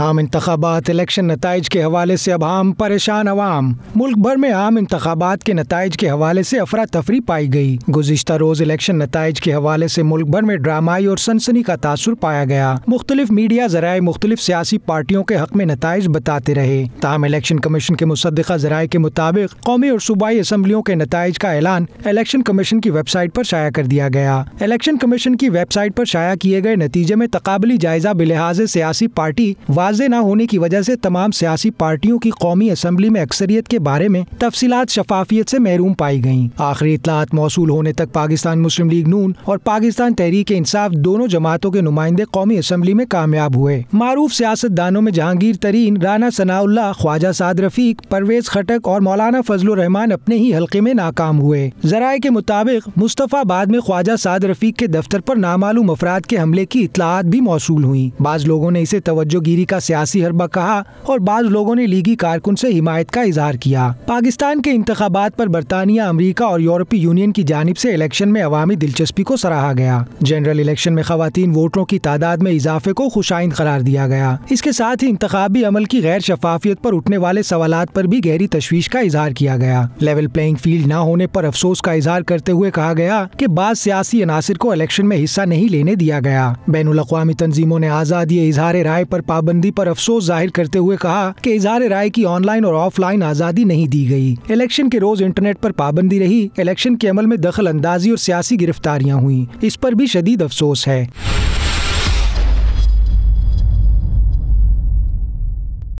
आम इंतबात इलेक्शन नतज के हवाले से अब आम परेशान अवाम मुल्क भर में आम इंतबात के नतज के हवाले से अफरा तफरी पाई गई गुजशत रोज इलेक्शन नतज के हवाले से मुल्क भर में ड्रामाई और सनसनी का तासर पाया गया मुख्तलिफ मीडिया जरा मुख्तलिफ सियासी पार्टियों के हक में नतज बताते रहे तमाम इलेक्शन कमीशन के मुसदा जराये के मुताबिक कौमी और सूबाई असम्बलियों के नतज का ऐलान इलेक्शन कमीशन की वेबसाइट आरोप शाया कर दिया गया इलेक्शन कमीशन की वेबसाइट आरोप शाया किए गए नतीजे में तकबली जायजा बिलहाज सियासी पार्टी वाद वाजे न होने की वजह से तमाम सियासी पार्टियों की कौमी असम्बली में अक्सरियत के बारे में तफसीत शफाफियत से महरूम पाई गयी आखिरी इतलात मौसू होने तक पाकिस्तान मुस्लिम लीग नून और पाकिस्तान तहरीक इंसाफ दोनों जमातों के नुमाइंदे कौमी असम्बली में कामयाब हुए मारूफ सियासतदानों में जहांगीर तरीन राना सनाउल्ला ख्वाजा साद रफीक परवेज खटक और मौलाना फजल रहमान अपने ही हल्के में नाकाम हुए जराये के मुताबिक मुस्तफ़ाबाद में ख्वाजा साद रफीक के दफ्तर आरोप नामालूम अफराद के हमले की इतलात भी मौसू हुई बाज लोगों ने इसे तवज्जो गिरी का सियासी हरबा कहा और बाद लोगों ने लीगी कारकुन से हिमायत का इजहार किया पाकिस्तान के इंतबात पर बरतानिया अमरीका और यूरोपीय यूनियन की जानब से इलेक्शन में अवामी दिलचस्पी को सराहा गया जनरल इलेक्शन में खातन वोटरों की तादाद में इजाफे को खुशाइंद करार दिया गया इसके साथ ही इंतबी अमल की गैर शफाफियत पर उठने वाले सवाल आरोप भी गहरी तशवीश का इजहार किया गया लेवल प्लेइंग फील्ड न होने आरोप अफसोस का इजहार करते हुए कहा गया की बाद सियासी अनासर को इलेक्शन में हिस्सा नहीं लेने दिया गया बैन अवी तंजीमों ने आज़ादी इजहार राय पर पाबंदी बंदी पर अफसोस जाहिर करते हुए कहा कि इजहार राय की ऑनलाइन और ऑफलाइन आज़ादी नहीं दी गई इलेक्शन के रोज इंटरनेट पर पाबंदी रही इलेक्शन के अमल में दखल अंदाजी और सियासी गिरफ्तारियां हुई इस पर भी शदीद अफसोस है